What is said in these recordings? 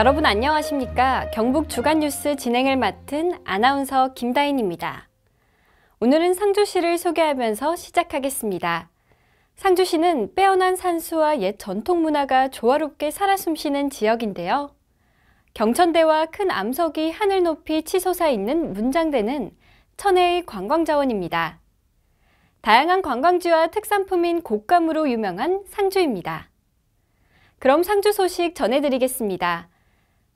여러분 안녕하십니까? 경북 주간 뉴스 진행을 맡은 아나운서 김다인입니다. 오늘은 상주시를 소개하면서 시작하겠습니다. 상주시는 빼어난 산수와 옛 전통 문화가 조화롭게 살아 숨쉬는 지역인데요. 경천대와 큰 암석이 하늘 높이 치솟아 있는 문장대는 천혜의 관광자원입니다. 다양한 관광지와 특산품인 곶감으로 유명한 상주입니다. 그럼 상주 소식 전해드리겠습니다.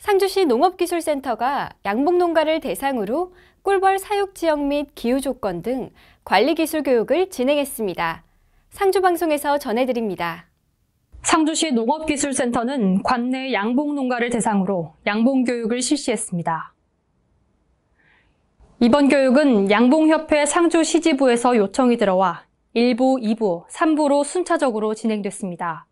상주시 농업기술센터가 양봉농가를 대상으로 꿀벌 사육지역 및 기후조건 등 관리기술 교육을 진행했습니다. 상주방송에서 전해드립니다. 상주시 농업기술센터는 관내 양봉농가를 대상으로 양봉교육을 실시했습니다. 이번 교육은 양봉협회 상주시지부에서 요청이 들어와 1부, 2부, 3부로 순차적으로 진행됐습니다.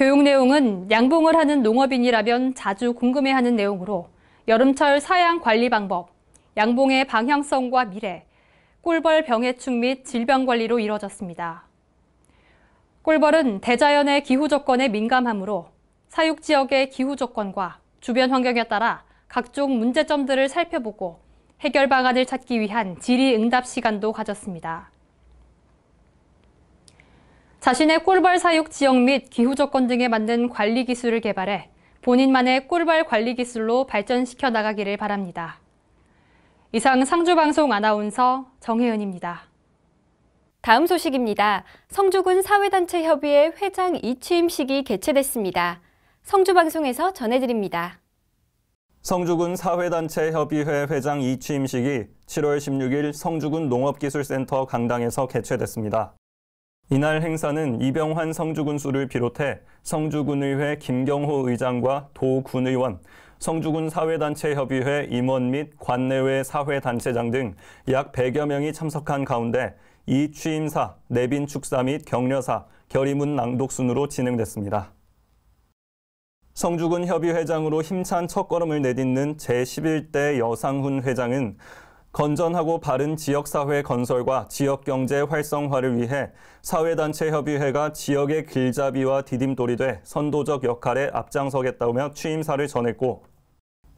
교육 내용은 양봉을 하는 농업인이라면 자주 궁금해하는 내용으로 여름철 사양 관리 방법, 양봉의 방향성과 미래, 꿀벌 병해충 및 질병 관리로 이뤄졌습니다. 꿀벌은 대자연의 기후 조건에 민감하므로 사육 지역의 기후 조건과 주변 환경에 따라 각종 문제점들을 살펴보고 해결 방안을 찾기 위한 질의응답 시간도 가졌습니다. 자신의 꿀벌 사육 지역 및 기후 조건 등에 맞는 관리 기술을 개발해 본인만의 꿀벌 관리 기술로 발전시켜 나가기를 바랍니다. 이상 상주방송 아나운서 정혜은입니다. 다음 소식입니다. 성주군 사회단체 협의회 회장 이취임식이 개최됐습니다. 성주방송에서 전해드립니다. 성주군 사회단체 협의회 회장 이취임식이 7월 16일 성주군 농업기술센터 강당에서 개최됐습니다. 이날 행사는 이병환 성주군수를 비롯해 성주군의회 김경호 의장과 도군의원, 성주군 사회단체협의회 임원 및 관내외 사회단체장 등 약 100여 명이 참석한 가운데 이 취임사, 내빈 축사 및 격려사, 결의문 낭독 순으로 진행됐습니다. 성주군 협의회장으로 힘찬 첫걸음을 내딛는 제11대 여상훈 회장은 건전하고 바른 지역사회 건설과 지역경제 활성화를 위해 사회단체협의회가 지역의 길잡이와 디딤돌이 돼 선도적 역할에 앞장서겠다며 취임사를 전했고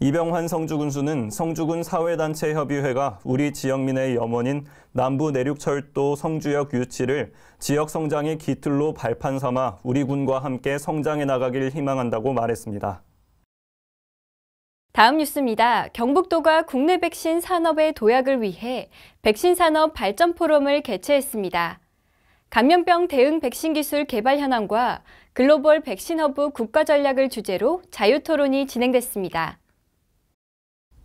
이병환 성주군수는 성주군 사회단체협의회가 우리 지역민의 염원인 남부 내륙철도 성주역 유치를 지역 성장의 기틀로 발판 삼아 우리 군과 함께 성장해 나가길 희망한다고 말했습니다. 다음 뉴스입니다. 경북도가 국내 백신 산업의 도약을 위해 백신 산업 발전 포럼을 개최했습니다. 감염병 대응 백신 기술 개발 현황과 글로벌 백신 허브 국가 전략을 주제로 자유 토론이 진행됐습니다.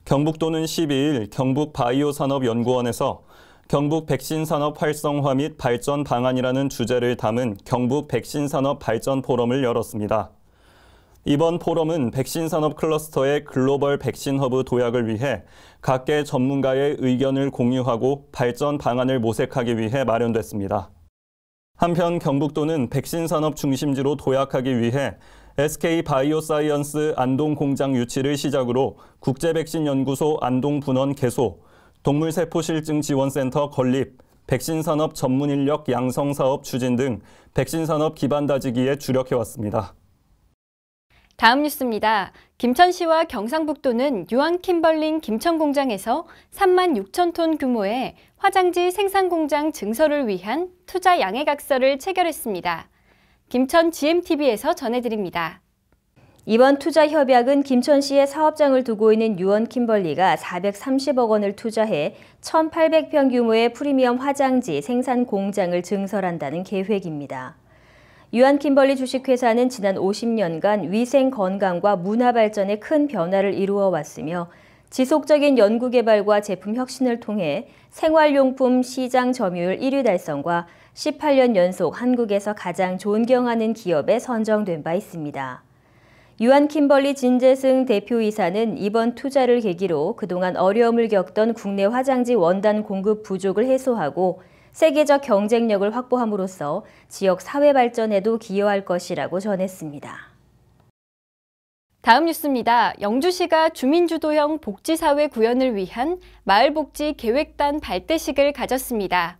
경북도는 12일 경북 바이오 산업 연구원에서 경북 백신 산업 활성화 및 발전 방안이라는 주제를 담은 경북 백신 산업 발전 포럼을 열었습니다. 이번 포럼은 백신 산업 클러스터의 글로벌 백신 허브 도약을 위해 각계 전문가의 의견을 공유하고 발전 방안을 모색하기 위해 마련됐습니다. 한편 경북도는 백신 산업 중심지로 도약하기 위해 SK 바이오사이언스 안동 공장 유치를 시작으로 국제 백신 연구소 안동 분원 개소, 동물 세포 실증 지원센터 건립, 백신 산업 전문 인력 양성 사업 추진 등 백신 산업 기반 다지기에 주력해 왔습니다. 다음 뉴스입니다. 김천시와 경상북도는 유한 킴벌링 김천 공장에서 3만 6천 톤 규모의 화장지 생산 공장 증설을 위한 투자 양해각서를 체결했습니다. 김천 GMTV에서 전해드립니다. 이번 투자 협약은 김천시의 사업장을 두고 있는 유원 킴벌리가 430억 원을 투자해 1,800평 규모의 프리미엄 화장지 생산 공장을 증설한다는 계획입니다. 유한 킴벌리 주식회사는 지난 50년간 위생 건강과 문화 발전에 큰 변화를 이루어 왔으며 지속적인 연구개발과 제품 혁신을 통해 생활용품 시장 점유율 1위 달성과 18년 연속 한국에서 가장 존경하는 기업에 선정된 바 있습니다. 유한 킴벌리 진재승 대표이사는 이번 투자를 계기로 그동안 어려움을 겪던 국내 화장지 원단 공급 부족을 해소하고 세계적 경쟁력을 확보함으로써 지역 사회 발전에도 기여할 것이라고 전했습니다. 다음 뉴스입니다. 영주시가 주민주도형 복지사회 구현을 위한 마을복지 계획단 발대식을 가졌습니다.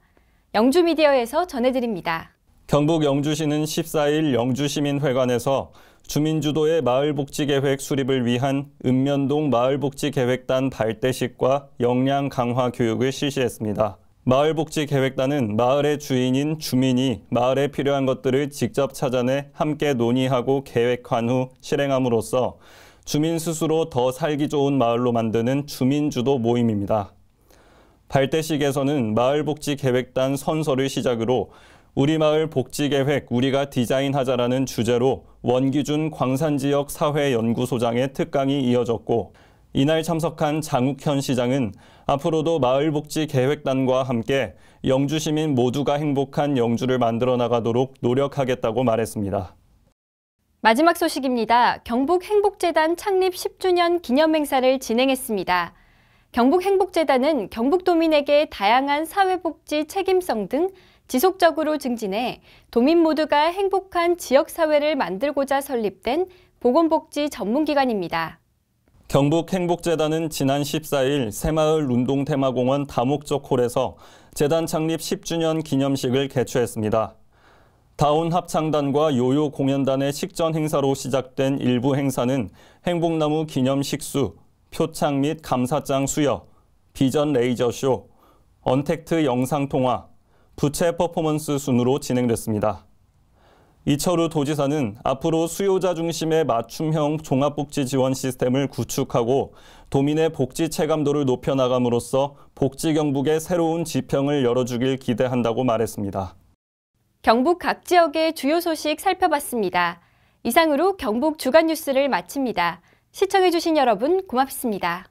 영주미디어에서 전해드립니다. 경북 영주시는 14일 영주시민회관에서 주민주도의 마을복지계획 수립을 위한 읍면동 마을복지계획단 발대식과 역량 강화 교육을 실시했습니다. 마을복지계획단은 마을의 주인인 주민이 마을에 필요한 것들을 직접 찾아내 함께 논의하고 계획한 후 실행함으로써 주민 스스로 더 살기 좋은 마을로 만드는 주민주도 모임입니다. 발대식에서는 마을복지계획단 선서를 시작으로 우리 마을 복지계획 우리가 디자인하자라는 주제로 원기준 광산지역 사회연구소장의 특강이 이어졌고 이날 참석한 장욱현 시장은 앞으로도 마을복지계획단과 함께 영주 시민 모두가 행복한 영주를 만들어 나가도록 노력하겠다고 말했습니다. 마지막 소식입니다. 경북행복재단 창립 10주년 기념행사를 진행했습니다. 경북행복재단은 경북도민에게 다양한 사회복지 책임성 등 지속적으로 증진해 도민 모두가 행복한 지역사회를 만들고자 설립된 보건복지 전문기관입니다. 경북 행복재단은 지난 14일 새마을 운동테마공원 다목적 홀에서 재단 창립 10주년 기념식을 개최했습니다. 다운 합창단과 요요 공연단의 식전 행사로 시작된 일부 행사는 행복나무 기념 식수, 표창 및 감사장 수여, 비전 레이저쇼, 언택트 영상통화, 부채 퍼포먼스 순으로 진행됐습니다. 이철우 도지사는 앞으로 수요자 중심의 맞춤형 종합복지 지원 시스템을 구축하고 도민의 복지 체감도를 높여나감으로써 복지 경북의 새로운 지평을 열어주길 기대한다고 말했습니다. 경북 각 지역의 주요 소식 살펴봤습니다. 이상으로 경북 주간 뉴스를 마칩니다. 시청해주신 여러분 고맙습니다.